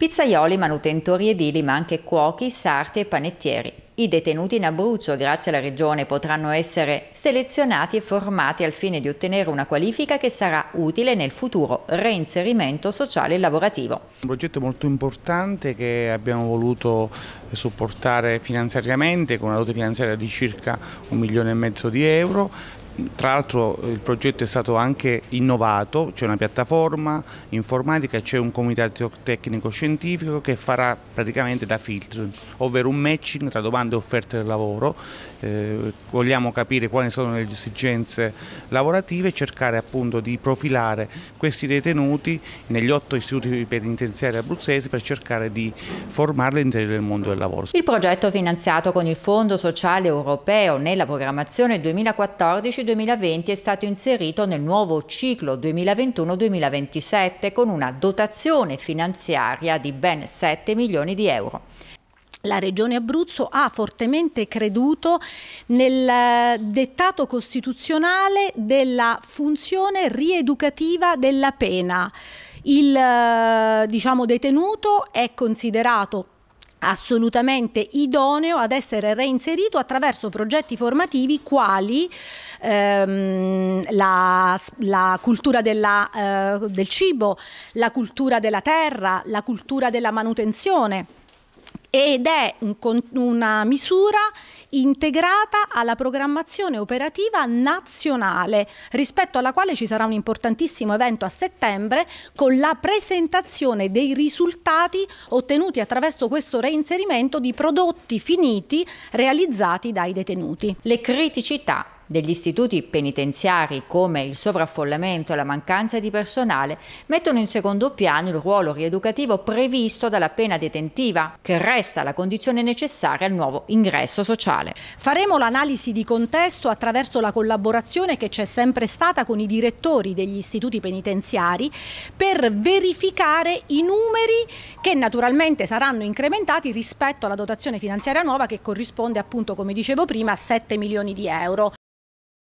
pizzaioli, manutentori edili, ma anche cuochi, sarti e panettieri. I detenuti in Abruzzo, grazie alla Regione, potranno essere selezionati e formati al fine di ottenere una qualifica che sarà utile nel futuro reinserimento sociale e lavorativo. Un progetto molto importante che abbiamo voluto supportare finanziariamente con una dote finanziaria di circa un milione e mezzo di euro tra l'altro il progetto è stato anche innovato, c'è una piattaforma informatica, c'è un comitato tecnico scientifico che farà praticamente da filtro, ovvero un matching tra domande e offerte del lavoro. Eh, vogliamo capire quali sono le esigenze lavorative e cercare appunto di profilare questi detenuti negli otto istituti penitenziari abruzzesi per cercare di formarli all'interno del mondo del lavoro. Il progetto finanziato con il Fondo Sociale Europeo nella programmazione 2014 2020 è stato inserito nel nuovo ciclo 2021-2027 con una dotazione finanziaria di ben 7 milioni di euro. La Regione Abruzzo ha fortemente creduto nel eh, dettato costituzionale della funzione rieducativa della pena. Il eh, diciamo, detenuto è considerato assolutamente idoneo ad essere reinserito attraverso progetti formativi quali ehm, la, la, cultura della, eh, del cibo, la cultura della terra, la cultura della manutenzione ed è un, una misura integrata alla programmazione operativa nazionale, rispetto alla quale ci sarà un importantissimo evento a settembre con la presentazione dei risultati ottenuti attraverso questo reinserimento di prodotti finiti realizzati dai detenuti. Le criticità degli istituti penitenziari come il sovraffollamento e la mancanza di personale mettono in secondo piano il ruolo rieducativo previsto dalla pena detentiva, che resta la condizione necessaria al nuovo ingresso sociale. Faremo l'analisi di contesto attraverso la collaborazione che c'è sempre stata con i direttori degli istituti penitenziari per verificare i numeri che naturalmente saranno incrementati rispetto alla dotazione finanziaria nuova che corrisponde appunto come dicevo prima a 7 milioni di euro.